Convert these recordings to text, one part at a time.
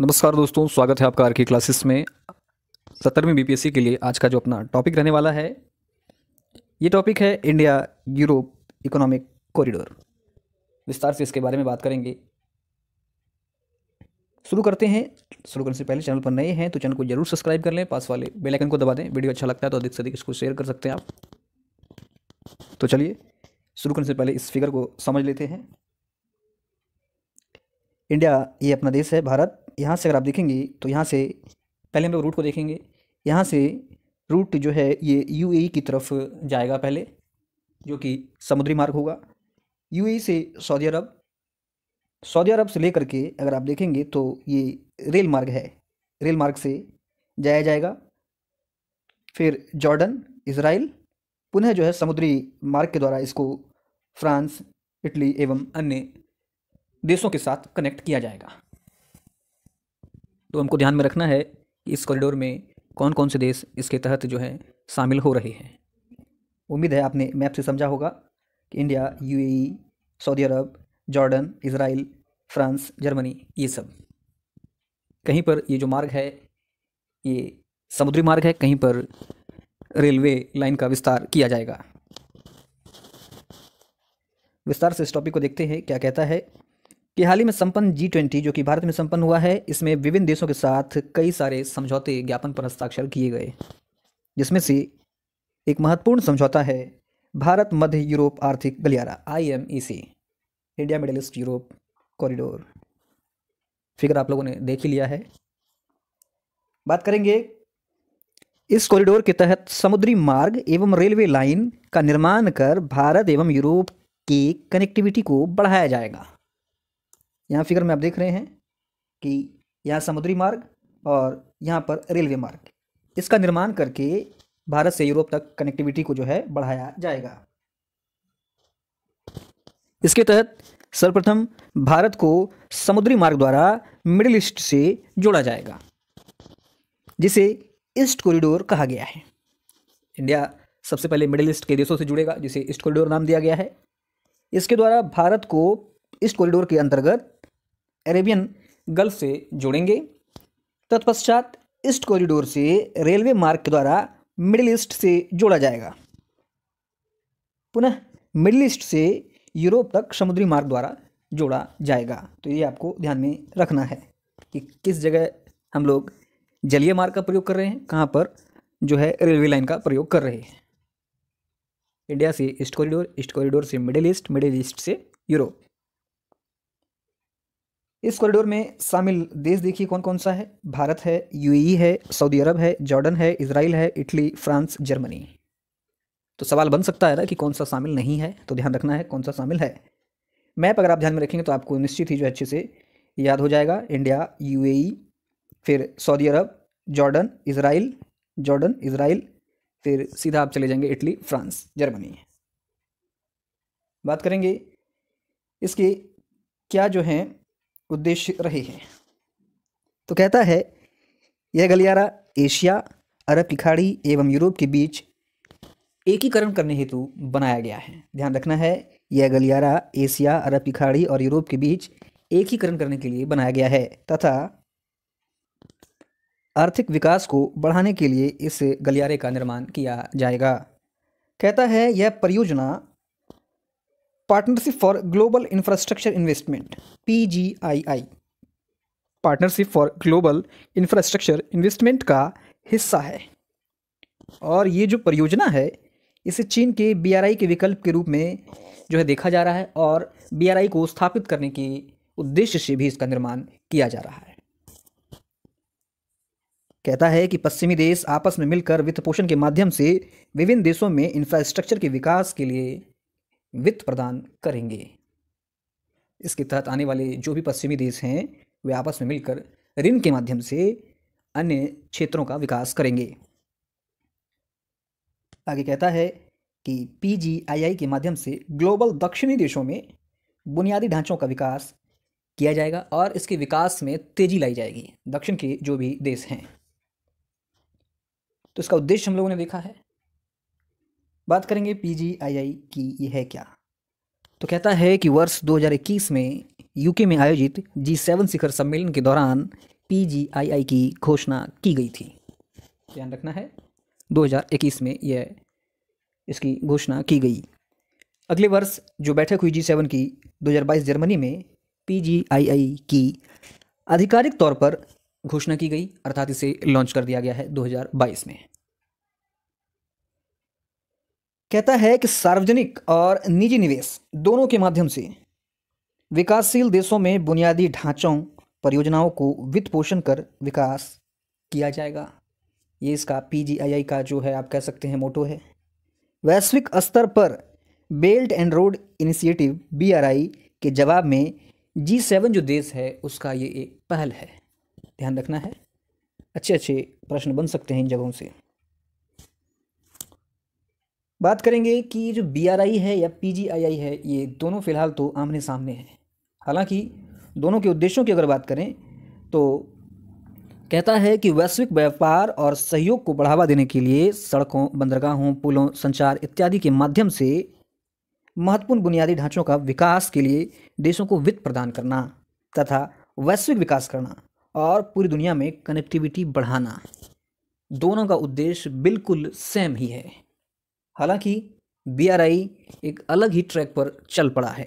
नमस्कार दोस्तों स्वागत है आपका आर की क्लासेस में सत्तरवीं बीपीएससी के लिए आज का जो अपना टॉपिक रहने वाला है ये टॉपिक है इंडिया यूरोप इकोनॉमिक कॉरिडोर विस्तार से इसके बारे में बात करेंगे शुरू करते हैं शुरू करने से पहले चैनल पर नए हैं तो चैनल को जरूर सब्सक्राइब कर लें पास वाले बेलाइकन को दबा दें वीडियो अच्छा लगता है तो अधिक से अधिक इसको शेयर कर सकते हैं आप तो चलिए शुरू करने से पहले इस फिगर को समझ लेते हैं इंडिया ये अपना देश है भारत यहाँ से अगर आप देखेंगे तो यहाँ से पहले हम लोग रूट को देखेंगे यहाँ से रूट जो है ये यू e की तरफ जाएगा पहले जो कि समुद्री मार्ग होगा यू e से सऊदी अरब सऊदी अरब से लेकर के अगर आप देखेंगे तो ये रेल मार्ग है रेल मार्ग से जाया जाएगा फिर जॉर्डन इसराइल पुनः जो है समुद्री मार्ग के द्वारा इसको फ्रांस इटली एवं अन्य देशों के साथ कनेक्ट किया जाएगा तो हमको ध्यान में रखना है कि इस कॉरिडोर में कौन कौन से देश इसके तहत जो है शामिल हो रहे हैं उम्मीद है आपने मैप से समझा होगा कि India UAE, Saudi Arab Jordan Israel France Germany ये सब कहीं पर ये जो मार्ग है ये समुद्री मार्ग है कहीं पर रेलवे लाइन का विस्तार किया जाएगा विस्तार से इस टॉपिक को देखते हैं क्या कहता है कि हाल ही में संपन्न जी ट्वेंटी जो कि भारत में संपन्न हुआ है इसमें विभिन्न देशों के साथ कई सारे समझौते ज्ञापन पर हस्ताक्षर किए गए जिसमें से एक महत्वपूर्ण समझौता है भारत मध्य यूरोप आर्थिक गलियारा I M E C India middle east Europe corridor figure आप लोगों ने देख ही लिया है बात करेंगे इस कॉरिडोर के तहत समुद्री मार्ग एवं रेलवे लाइन का निर्माण कर भारत एवं यूरोप की कनेक्टिविटी को बढ़ाया जाएगा यहाँ फिगर में आप देख रहे हैं कि यहाँ समुद्री मार्ग और यहाँ पर रेलवे मार्ग इसका निर्माण करके भारत से यूरोप तक कनेक्टिविटी को जो है बढ़ाया जाएगा इसके तहत सर्वप्रथम भारत को समुद्री मार्ग द्वारा मिडिल ईस्ट से जोड़ा जाएगा जिसे ईस्ट कॉरिडोर कहा गया है इंडिया सबसे पहले मिडिल ईस्ट के देशों से जुड़ेगा जिसे ईस्ट कॉरिडोर नाम दिया गया है इसके द्वारा भारत को इस कॉरिडोर के अंतर्गत अरेबियन गल्फ से जोड़ेंगे तत्पश्चात ईस्ट कॉरिडोर से रेलवे मार्ग के द्वारा मिडिल ईस्ट से जोड़ा जाएगा पुनः मिडिल ईस्ट से यूरोप तक समुद्री मार्ग द्वारा जोड़ा जाएगा तो ये आपको ध्यान में रखना है कि किस जगह हम लोग जलीय मार्ग का प्रयोग कर रहे हैं कहाँ पर जो है रेलवे लाइन का प्रयोग कर रहे हैं इंडिया से ईस्ट कॉरिडोर ईस्ट कॉरिडोर से मिडिल ईस्ट मिडिल ईस्ट से यूरोप इस कॉरिडोर में शामिल देश देखिए कौन कौन सा है भारत है यूएई e है सऊदी अरब है जॉर्डन है इसराइल है इटली फ्रांस जर्मनी तो सवाल बन सकता है ना कि कौन सा शामिल नहीं है तो ध्यान रखना है कौन सा शामिल है मैप अगर आप ध्यान में रखेंगे तो आपको निश्चित ही जो अच्छे से याद हो जाएगा इंडिया यूएई e, फिर Saudi Arab Jordan Israel Jordan Israel फिर सीधा आप चले जाएंगे इटली फ्रांस जर्मनी बात करेंगे इसके क्या जो हैं उद्देश्य रहे हैं तो कहता है यह गलियारा एशिया अरब की खाड़ी एवं यूरोप के बीच एकीकरण करने हेतु बनाया गया है ध्यान रखना है यह गलियारा एशिया अरब की खाड़ी और यूरोप के बीच एकीकरण करने के लिए बनाया गया है तथा आर्थिक विकास को बढ़ाने के लिए इस गलियारे का निर्माण किया जाएगा कहता है यह परियोजना partnership for global infrastructure investment आई partnership for global infrastructure investment का हिस्सा है और ये जो परियोजना है इसे चीन के बीआरआई के विकल्प के रूप में जो है देखा जा रहा है और बीआरआई को स्थापित करने के उद्देश्य से भी इसका निर्माण किया जा रहा है कहता है कि पश्चिमी देश आपस में मिलकर वित्त पोषण के माध्यम से विभिन्न देशों में इंफ्रास्ट्रक्चर के विकास के लिए वित्त प्रदान करेंगे इसके तहत आने वाले जो भी पश्चिमी देश हैं वे आपस में मिलकर ऋण के माध्यम से अन्य क्षेत्रों का विकास करेंगे आगे कहता है कि पीजीआईआई के माध्यम से ग्लोबल दक्षिणी देशों में बुनियादी ढांचों का विकास किया जाएगा और इसके विकास में तेजी लाई जाएगी दक्षिण के जो भी देश हैं तो इसका उद्देश्य हम लोगों ने देखा है बात करेंगे पीजीआईआई की यह है क्या तो कहता है कि वर्ष 2021 में यूके में आयोजित जी सेवन शिखर सम्मेलन के दौरान पीजीआईआई की घोषणा की गई थी ध्यान रखना है 2021 में यह इसकी घोषणा की गई अगले वर्ष जो बैठक हुई जी सेवन की 2022 जर्मनी में पीजीआईआई की आधिकारिक तौर पर घोषणा की गई अर्थात इसे लॉन्च कर दिया गया है 2022 में कहता है कि सार्वजनिक और निजी निवेश दोनों के माध्यम से विकासशील देशों में बुनियादी ढांचों परियोजनाओं को वित्त पोषण कर विकास किया जाएगा ये इसका पीजीआईआई का जो है आप कह सकते हैं मोटो है वैश्विक स्तर पर belt and road initiative BRI के जवाब में जी सेवन जो देश है उसका ये एक पहल है ध्यान रखना है अच्छे अच्छे प्रश्न बन सकते हैं इन जगहों से बात करेंगे कि जो बी है या पी है ये दोनों फ़िलहाल तो आमने सामने हैं हालांकि दोनों के उद्देश्यों की अगर बात करें तो कहता है कि वैश्विक व्यापार और सहयोग को बढ़ावा देने के लिए सड़कों बंदरगाहों पुलों संचार इत्यादि के माध्यम से महत्वपूर्ण बुनियादी ढांचों का विकास के लिए देशों को वित्त प्रदान करना तथा वैश्विक विकास करना और पूरी दुनिया में कनेक्टिविटी बढ़ाना दोनों का उद्देश्य बिल्कुल सेम ही है हालांकि बीआरआई एक अलग ही ट्रैक पर चल पड़ा है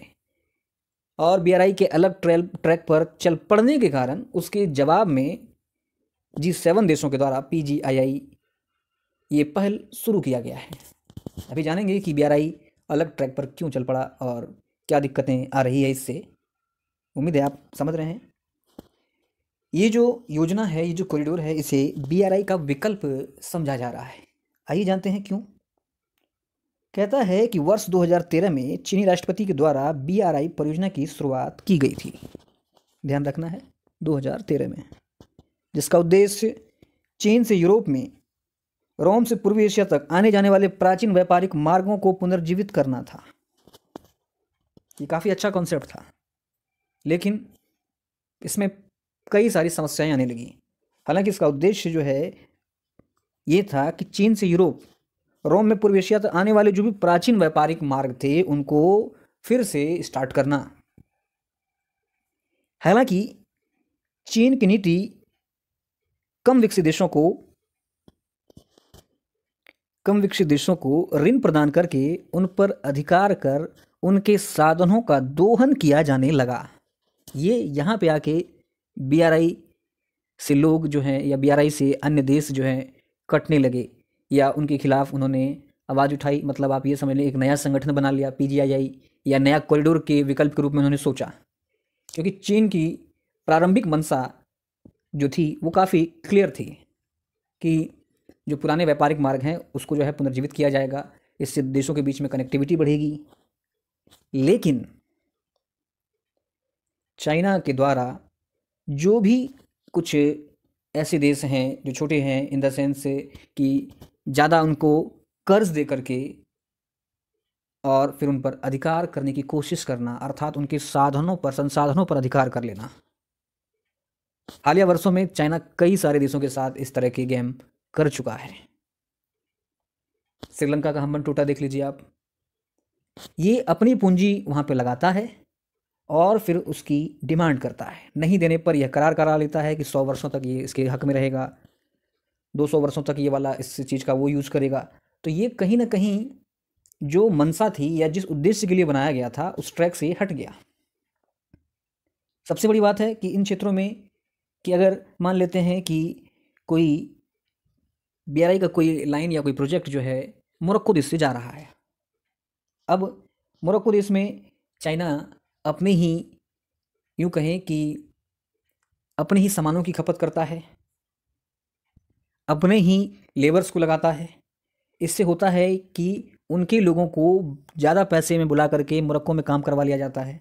और बीआरआई के अलग ट्रेल ट्रैक पर चल पड़ने के कारण उसके जवाब में जी सेवन देशों के द्वारा पीजीआईआई ये पहल शुरू किया गया है अभी जानेंगे कि बीआरआई अलग ट्रैक पर क्यों चल पड़ा और क्या दिक्कतें आ रही है इससे उम्मीद है आप समझ रहे हैं ये जो योजना है ये जो कॉरिडोर है इसे बीआरआई का विकल्प समझा जा रहा है आइए जानते हैं क्यों कहता है कि वर्ष 2013 में चीनी राष्ट्रपति के द्वारा बीआरआई परियोजना की शुरुआत की गई थी ध्यान रखना है 2013 में जिसका उद्देश्य चीन से यूरोप में रोम से पूर्वी एशिया तक आने जाने वाले प्राचीन व्यापारिक मार्गों को पुनर्जीवित करना था ये काफ़ी अच्छा कॉन्सेप्ट था लेकिन इसमें कई सारी समस्याएं आने लगी हालांकि इसका उद्देश्य जो है ये था कि चीन से यूरोप रोम में पूर्व एशिया तक आने वाले जो भी प्राचीन व्यापारिक मार्ग थे उनको फिर से स्टार्ट करना हालांकि चीन की नीति कम विकसित देशों को कम विकसित देशों को ऋण प्रदान करके उन पर अधिकार कर उनके साधनों का दोहन किया जाने लगा ये यहाँ पे आके बी से लोग जो हैं या बी से अन्य देश जो हैं कटने लगे या उनके खिलाफ उन्होंने आवाज़ उठाई मतलब आप ये समझ लें एक नया संगठन बना लिया पी या नया कॉरिडोर के विकल्प के रूप में उन्होंने सोचा क्योंकि चीन की प्रारंभिक मंशा जो थी वो काफ़ी क्लियर थी कि जो पुराने व्यापारिक मार्ग हैं उसको जो है पुनर्जीवित किया जाएगा इससे देशों के बीच में कनेक्टिविटी बढ़ेगी लेकिन चाइना के द्वारा जो भी कुछ ऐसे देश हैं जो छोटे हैं इन द सेंस कि ज़्यादा उनको कर्ज दे करके और फिर उन पर अधिकार करने की कोशिश करना अर्थात उनके साधनों पर संसाधनों पर अधिकार कर लेना हालिया वर्षों में चाइना कई सारे देशों के साथ इस तरह के गेम कर चुका है श्रीलंका का हमन टोटा देख लीजिए आप ये अपनी पूंजी वहां पे लगाता है और फिर उसकी डिमांड करता है नहीं देने पर यह करार करा लेता है कि सौ वर्षों तक ये इसके हक में रहेगा 200 वर्षों तक ये वाला इस चीज़ का वो यूज़ करेगा तो ये कहीं ना कहीं जो मनसा थी या जिस उद्देश्य के लिए बनाया गया था उस ट्रैक से हट गया सबसे बड़ी बात है कि इन क्षेत्रों में कि अगर मान लेते हैं कि कोई बी का कोई लाइन या कोई प्रोजेक्ट जो है मोरक्को देश से जा रहा है अब मोरक्को देश में चाइना अपने ही यूँ कहें कि अपने ही सामानों की खपत करता है अपने ही लेबर्स को लगाता है इससे होता है कि उनके लोगों को ज़्यादा पैसे में बुला करके मुरक्कों में काम करवा लिया जाता है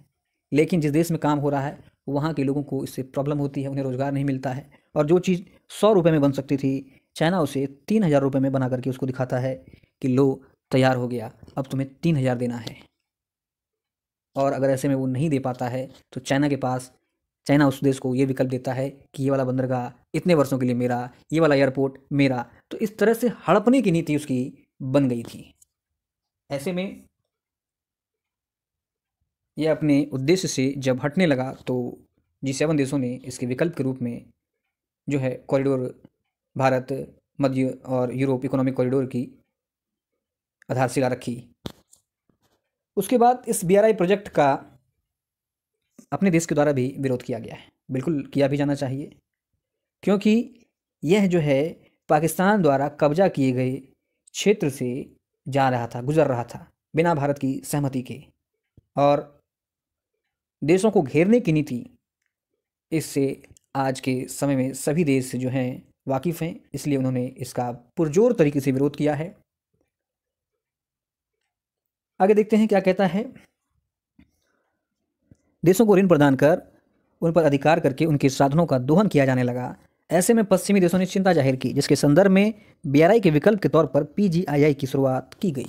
लेकिन जिस देश में काम हो रहा है वहाँ के लोगों को इससे प्रॉब्लम होती है उन्हें रोज़गार नहीं मिलता है और जो चीज़ सौ रुपये में बन सकती थी चाइना उसे तीन हज़ार रुपये में बना करके उसको दिखाता है कि लो तैयार हो गया अब तुम्हें तीन हज़ार देना है और अगर ऐसे में वो नहीं दे पाता है तो चाइना के पास चाइना उस देश को ये विकल्प देता है कि ये वाला बंदरगाह इतने वर्षों के लिए मेरा ये वाला एयरपोर्ट मेरा तो इस तरह से हड़पने की नीति उसकी बन गई थी ऐसे में यह अपने उद्देश्य से जब हटने लगा तो जी सेवन देशों ने इसके विकल्प के रूप में जो है कॉरिडोर भारत मध्य और यूरोप इकोनॉमिक कॉरिडोर की आधारशिला रखी उसके बाद इस बी प्रोजेक्ट का अपने देश के द्वारा भी विरोध किया गया है बिल्कुल किया भी जाना चाहिए क्योंकि यह जो है पाकिस्तान द्वारा कब्जा किए गए क्षेत्र से जा रहा था गुजर रहा था बिना भारत की सहमति के और देशों को घेरने की नीति इससे आज के समय में सभी देश जो हैं वाकिफ़ हैं इसलिए उन्होंने इसका पुरजोर तरीके से विरोध किया है आगे देखते हैं क्या कहता है देशों को ऋण प्रदान कर उन पर अधिकार करके उनके साधनों का दोहन किया जाने लगा ऐसे में पश्चिमी देशों ने चिंता जाहिर की जिसके संदर्भ में बी के विकल्प के तौर पर पी की शुरुआत की गई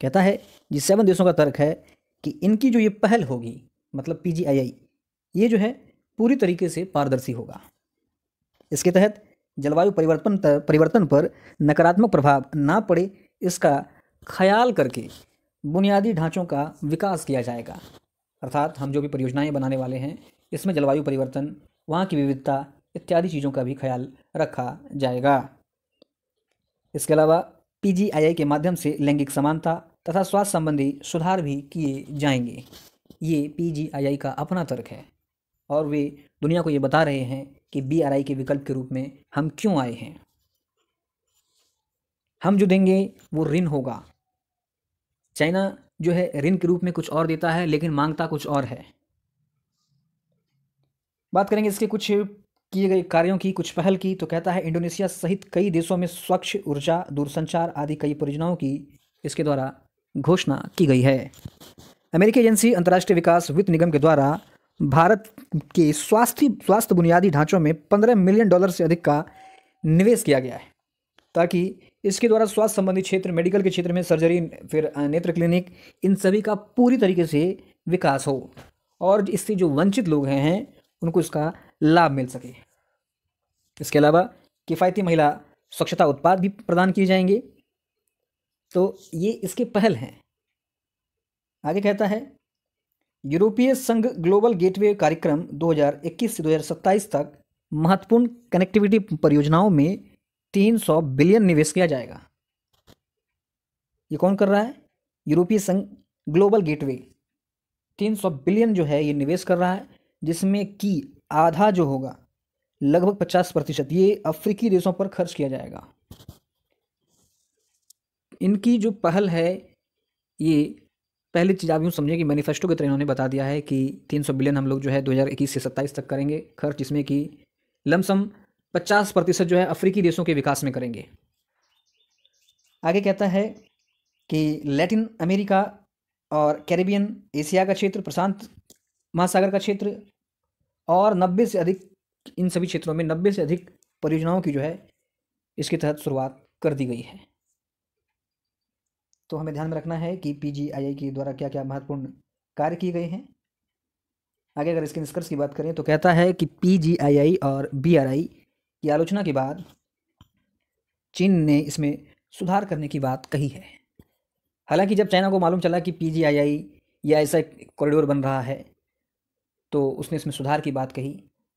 कहता है जिस सेवन देशों का तर्क है कि इनकी जो ये पहल होगी मतलब पी ये जो है पूरी तरीके से पारदर्शी होगा इसके तहत जलवायु परिवर्तन परिवर्तन पर नकारात्मक प्रभाव ना पड़े इसका ख्याल करके बुनियादी ढांचों का विकास किया जाएगा अर्थात हम जो भी परियोजनाएं बनाने वाले हैं इसमें जलवायु परिवर्तन वहाँ की विविधता इत्यादि चीज़ों का भी ख्याल रखा जाएगा इसके अलावा पी के माध्यम से लैंगिक समानता तथा स्वास्थ्य संबंधी सुधार भी किए जाएंगे ये पी का अपना तर्क है और वे दुनिया को ये बता रहे हैं कि बी के विकल्प के रूप में हम क्यों आए हैं हम जो देंगे वो ऋण होगा चाइना जो है ऋण के रूप में कुछ और देता है लेकिन मांगता कुछ और है बात करेंगे इसके कुछ किए गए कार्यों की कुछ पहल की तो कहता है इंडोनेशिया सहित कई देशों में स्वच्छ ऊर्जा दूरसंचार आदि कई परियोजनाओं की इसके द्वारा घोषणा की गई है अमेरिकी एजेंसी अंतर्राष्ट्रीय विकास वित्त निगम के द्वारा भारत के स्वास्थ्य स्वास्थ्य बुनियादी ढांचों में पंद्रह मिलियन डॉलर से अधिक का निवेश किया गया है ताकि इसके द्वारा स्वास्थ्य संबंधी क्षेत्र मेडिकल के क्षेत्र में सर्जरी फिर नेत्र क्लिनिक इन सभी का पूरी तरीके से विकास हो और इससे जो वंचित लोग हैं उनको इसका लाभ मिल सके इसके अलावा किफ़ायती महिला स्वच्छता उत्पाद भी प्रदान किए जाएंगे तो ये इसके पहल हैं आगे कहता है यूरोपीय संघ ग्लोबल गेटवे कार्यक्रम 2021 से 2027 तक महत्वपूर्ण कनेक्टिविटी परियोजनाओं में तीन सौ बिलियन निवेश किया जाएगा ये कौन कर रहा है यूरोपीय संघ ग्लोबल गेटवे तीन सौ बिलियन जो है ये निवेश कर रहा है जिसमें कि आधा जो होगा लगभग पचास प्रतिशत ये अफ्रीकी देशों पर खर्च किया जाएगा इनकी जो पहल है ये पहली चीज़ आप यूँ समझें कि मैनिफेस्टो की तरह इन्होंने बता दिया है कि तीन सौ बिलियन हम लोग जो है 2021 से 27 तक करेंगे खर्च जिसमें कि लमसम पचास प्रतिशत जो है अफ्रीकी देशों के विकास में करेंगे आगे कहता है कि लैटिन अमेरिका और कैरेबियन एशिया का क्षेत्र प्रशांत महासागर का क्षेत्र और नब्बे से अधिक इन सभी क्षेत्रों में नब्बे से अधिक परियोजनाओं की जो है इसके तहत शुरुआत कर दी गई है तो हमें ध्यान में रखना है कि पी के द्वारा क्या क्या महत्वपूर्ण कार्य किए गए हैं आगे अगर इसके निष्कर्ष की बात करें तो कहता है कि पी और बी की आलोचना के बाद चीन ने इसमें सुधार करने की बात कही है हालांकि जब चाइना को मालूम चला कि पीजीआईआई या ऐसा एक कॉरिडोर बन रहा है तो उसने इसमें सुधार की बात कही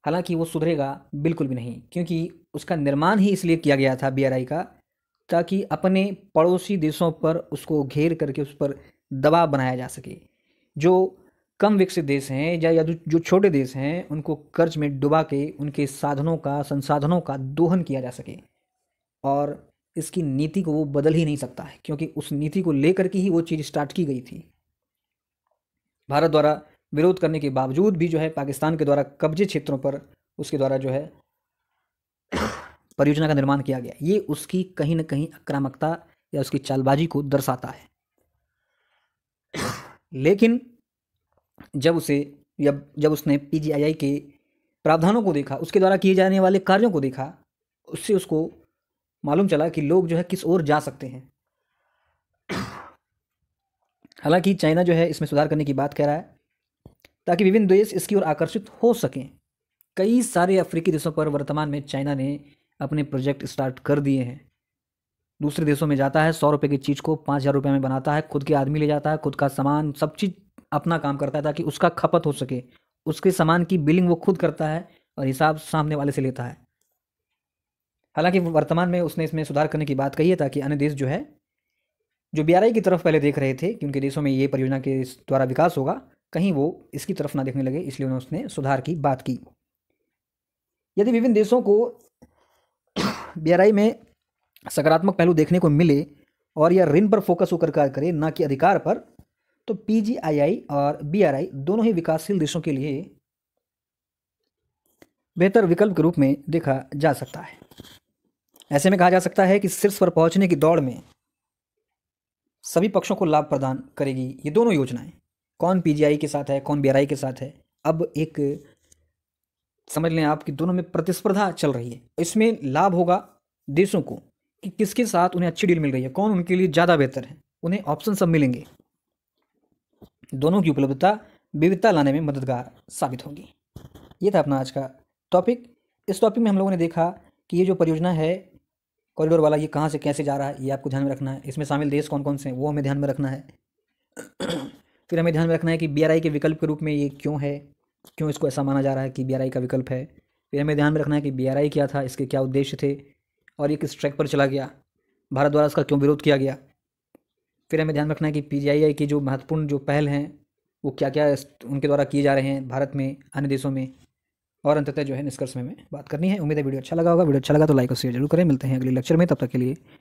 हालांकि वो सुधरेगा बिल्कुल भी नहीं क्योंकि उसका निर्माण ही इसलिए किया गया था बी का ताकि अपने पड़ोसी देशों पर उसको घेर करके उस पर दबाव बनाया जा सके जो कम विकसित देश हैं या या जो छोटे देश हैं उनको कर्ज में डुबा के उनके साधनों का संसाधनों का दोहन किया जा सके और इसकी नीति को वो बदल ही नहीं सकता है क्योंकि उस नीति को लेकर के ही वो चीज़ स्टार्ट की गई थी भारत द्वारा विरोध करने के बावजूद भी जो है पाकिस्तान के द्वारा कब्जे क्षेत्रों पर उसके द्वारा जो है परियोजना का निर्माण किया गया ये उसकी कहीं ना कहीं आक्रामकता या उसकी चालबाजी को दर्शाता है लेकिन जब उसे जब जब उसने पीजीआईआई के प्रावधानों को देखा उसके द्वारा किए जाने वाले कार्यों को देखा उससे उसको मालूम चला कि लोग जो है किस ओर जा सकते हैं हालांकि चाइना जो है इसमें सुधार करने की बात कह रहा है ताकि विभिन्न देश इसकी ओर आकर्षित हो सकें कई सारे अफ्रीकी देशों पर वर्तमान में चाइना ने अपने प्रोजेक्ट स्टार्ट कर दिए हैं दूसरे देशों में जाता है सौ रुपये की चीज़ को पाँच हज़ार रुपये में बनाता है खुद के आदमी ले जाता है खुद का सामान सब चीज़ अपना काम करता है ताकि उसका खपत हो सके उसके सामान की बिलिंग वो खुद करता है और हिसाब सामने वाले से लेता है हालांकि वर्तमान में उसने इसमें सुधार करने की बात कही है ताकि अन्य देश जो है जो बी की तरफ पहले देख रहे थे कि उनके देशों में ये परियोजना के द्वारा विकास होगा कहीं वो इसकी तरफ ना देखने लगे इसलिए उन्होंने उसने सुधार की बात की यदि विभिन्न देशों को बी में सकारात्मक पहलू देखने को मिले और यह ऋण पर फोकस होकर कार्य करे ना कि अधिकार पर तो पीजीआईआई और बीआरआई दोनों ही विकासशील देशों के लिए बेहतर विकल्प के रूप में देखा जा सकता है ऐसे में कहा जा सकता है कि शीर्ष पर पहुंचने की दौड़ में सभी पक्षों को लाभ प्रदान करेगी ये दोनों योजनाएं कौन पीजीआई के साथ है कौन बीआरआई के साथ है अब एक समझ लें आप कि दोनों में प्रतिस्पर्धा चल रही है इसमें लाभ होगा देशों को कि किसके साथ उन्हें अच्छी डील मिल रही है कौन उनके लिए ज़्यादा बेहतर है उन्हें ऑप्शन सब मिलेंगे दोनों की उपलब्धता विविधता लाने में मददगार साबित होगी ये था अपना आज का टॉपिक इस टॉपिक में हम लोगों ने देखा कि ये जो परियोजना है कॉरिडोर वाला ये कहाँ से कैसे जा रहा है ये आपको ध्यान में रखना है इसमें शामिल देश कौन कौन से हैं वो हमें ध्यान में रखना है फिर हमें ध्यान में रखना है कि बी के विकल्प के रूप में ये क्यों है क्यों इसको ऐसा माना जा रहा है कि बी का विकल्प है फिर हमें ध्यान में रखना है कि बी क्या था इसके क्या उद्देश्य थे और ये किस ट्रैक पर चला गया भारत द्वारा इसका क्यों विरोध किया गया फिर हमें ध्यान रखना है कि पी की जो महत्वपूर्ण जो पहल हैं वो क्या क्या उनके द्वारा किए जा रहे हैं भारत में अन्य देशों में और अंततः जो है निष्कर्ष में बात करनी है उम्मीद है वीडियो अच्छा लगा होगा वीडियो अच्छा लगा तो लाइक और शेयर जरूर करें मिलते हैं अगले लेक्चर में तब तक के लिए